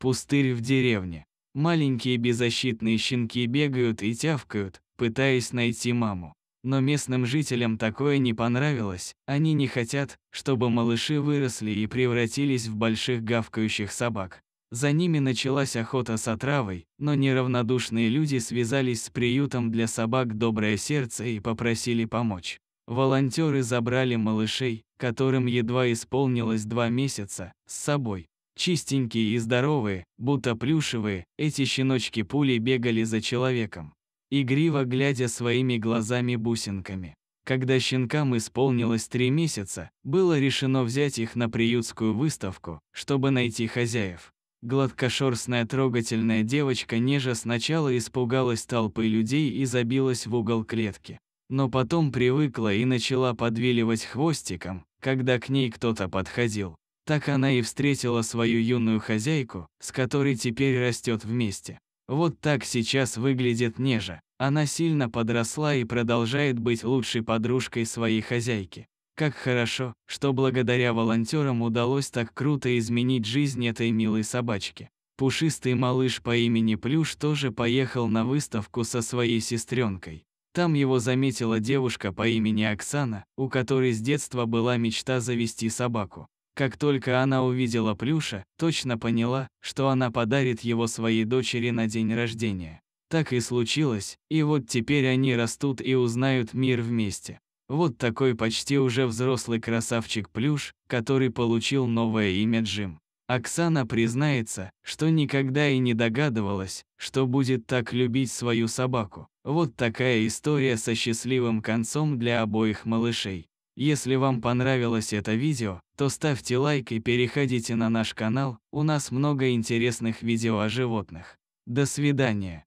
Пустырь в деревне. Маленькие беззащитные щенки бегают и тявкают, пытаясь найти маму. Но местным жителям такое не понравилось, они не хотят, чтобы малыши выросли и превратились в больших гавкающих собак. За ними началась охота с отравой, но неравнодушные люди связались с приютом для собак «Доброе сердце» и попросили помочь. Волонтеры забрали малышей, которым едва исполнилось два месяца, с собой, Чистенькие и здоровые, будто плюшевые, эти щеночки пули бегали за человеком, игриво глядя своими глазами-бусинками. Когда щенкам исполнилось три месяца, было решено взять их на приютскую выставку, чтобы найти хозяев. Гладкошерстная трогательная девочка нежа сначала испугалась толпы людей и забилась в угол клетки. Но потом привыкла и начала подвиливать хвостиком, когда к ней кто-то подходил. Так она и встретила свою юную хозяйку, с которой теперь растет вместе. Вот так сейчас выглядит Нежа. Она сильно подросла и продолжает быть лучшей подружкой своей хозяйки. Как хорошо, что благодаря волонтерам удалось так круто изменить жизнь этой милой собачки. Пушистый малыш по имени Плюш тоже поехал на выставку со своей сестренкой. Там его заметила девушка по имени Оксана, у которой с детства была мечта завести собаку. Как только она увидела Плюша, точно поняла, что она подарит его своей дочери на день рождения. Так и случилось, и вот теперь они растут и узнают мир вместе. Вот такой почти уже взрослый красавчик Плюш, который получил новое имя Джим. Оксана признается, что никогда и не догадывалась, что будет так любить свою собаку. Вот такая история со счастливым концом для обоих малышей. Если вам понравилось это видео, то ставьте лайк и переходите на наш канал, у нас много интересных видео о животных. До свидания.